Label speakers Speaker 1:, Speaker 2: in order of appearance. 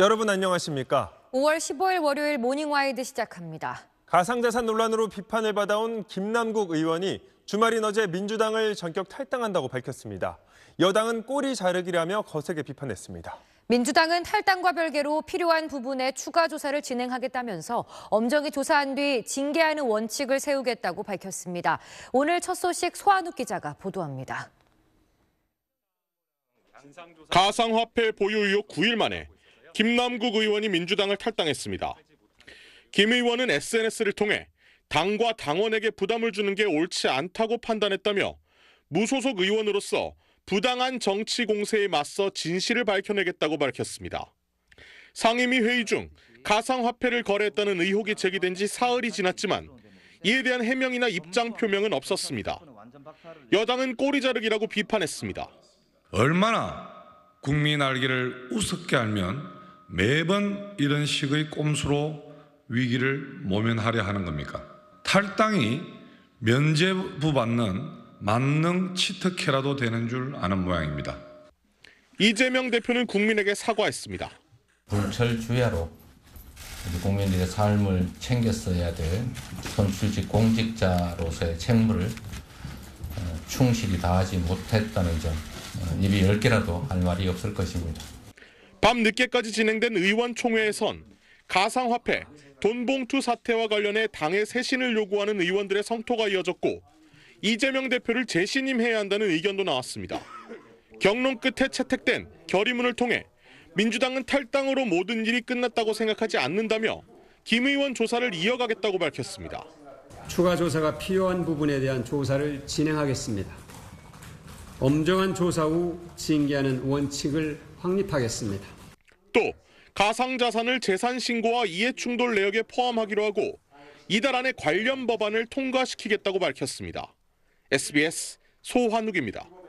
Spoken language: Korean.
Speaker 1: 여러분 안녕하십니까?
Speaker 2: 5월 15일 월요일 모닝와이드 시작합니다.
Speaker 1: 가상자산 논란으로 비판을 받아온 김남국 의원이 주말인 어제 민주당을 전격 탈당한다고 밝혔습니다. 여당은 꼬리 자르기라며 거세게 비판했습니다.
Speaker 2: 민주당은 탈당과 별개로 필요한 부분에 추가 조사를 진행하겠다면서 엄정히 조사한 뒤 징계하는 원칙을 세우겠다고 밝혔습니다. 오늘 첫 소식 소한욱 기자가 보도합니다.
Speaker 3: 가상화폐 보유 의혹 9일 만에 김남국 의원이 민주당을 탈당했습니다. 김 의원은 SNS를 통해 당과 당원에게 부담을 주는 게 옳지 않다고 판단했다며 무소속 의원으로서 부당한 정치 공세에 맞서 진실을 밝혀내겠다고 밝혔습니다. 상임위 회의 중 가상화폐를 거래했다는 의혹이 제기된 지 사흘이 지났지만 이에 대한 해명이나 입장 표명은 없었습니다. 여당은 꼬리 자르기라고
Speaker 1: 비판했습니다. 얼마나 국민 알기를 우습게 알면 매번 이런 식의 꼼수로 위기를 모면하려 하는 겁니까? 탈당이 면제부 받는 만능 치트케라도 되는 줄 아는 모양입니다. 이재명 대표는 국민에게 사과했습니다. 불철주야로 국민들의 삶을 챙겼어야 될 선출직 공직자로서의 책무를 어, 충실히 다하지 못했다는 점 어, 입이 열 개라도 할 말이 없을 것입니다.
Speaker 3: 밤 늦게까지 진행된 의원총회에선 가상화폐, 돈봉투 사태와 관련해 당의 쇄신을 요구하는 의원들의 성토가 이어졌고 이재명 대표를 재신임해야 한다는 의견도 나왔습니다. 경론 끝에 채택된 결의문을 통해 민주당은 탈당으로 모든 일이 끝났다고 생각하지 않는다며 김 의원 조사를 이어가겠다고 밝혔습니다.
Speaker 1: 추가 조사가 필요한 부분에 대한 조사를 진행하겠습니다. 엄정한 조사 후 징계하는 원칙을 확립하겠습니다. 또
Speaker 3: 가상자산을 재산신고와 이해충돌 내역에 포함하기로 하고 이달 안에 관련 법안을 통과시키겠다고 밝혔습니다. SBS 소환욱입니다.